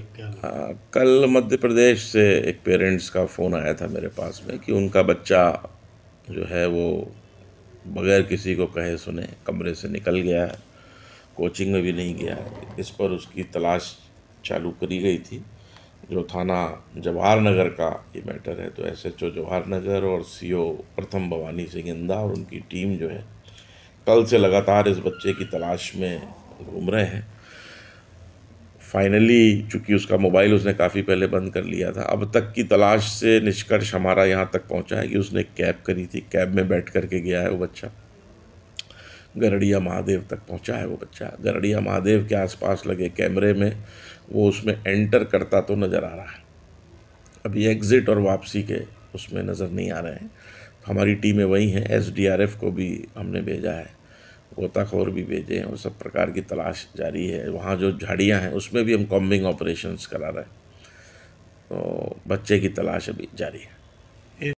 हाँ कल मध्य प्रदेश से एक पेरेंट्स का फ़ोन आया था मेरे पास में कि उनका बच्चा जो है वो बगैर किसी को कहे सुने कमरे से निकल गया है कोचिंग में भी नहीं गया है इस पर उसकी तलाश चालू करी गई थी जो थाना जवाहर नगर का ये मैटर है तो S H O Jawahar Nagar और सी ओ प्रथम भवानी सिंह इंदा और उनकी टीम जो है कल से लगातार इस बच्चे की तलाश में घूम रहे हैं फाइनली चूंकि उसका मोबाइल उसने काफ़ी पहले बंद कर लिया था अब तक की तलाश से निष्कर्ष हमारा यहाँ तक पहुँचा है कि उसने कैब करी थी कैब में बैठ कर के गया है वो बच्चा गरड़िया महादेव तक पहुँचा है वो बच्चा गरड़िया महादेव के आसपास लगे कैमरे में वो उसमें एंटर करता तो नज़र आ रहा है अभी एग्ज़िट और वापसी के उसमें नज़र नहीं आ रहे हैं तो हमारी टीमें वही हैं एस को भी हमने भेजा है गोताखोर भी भेजे हैं और सब प्रकार की तलाश जारी है वहाँ जो झाड़ियाँ हैं उसमें भी हम कॉम्बिंग ऑपरेशंस करा रहे हैं तो बच्चे की तलाश अभी जारी है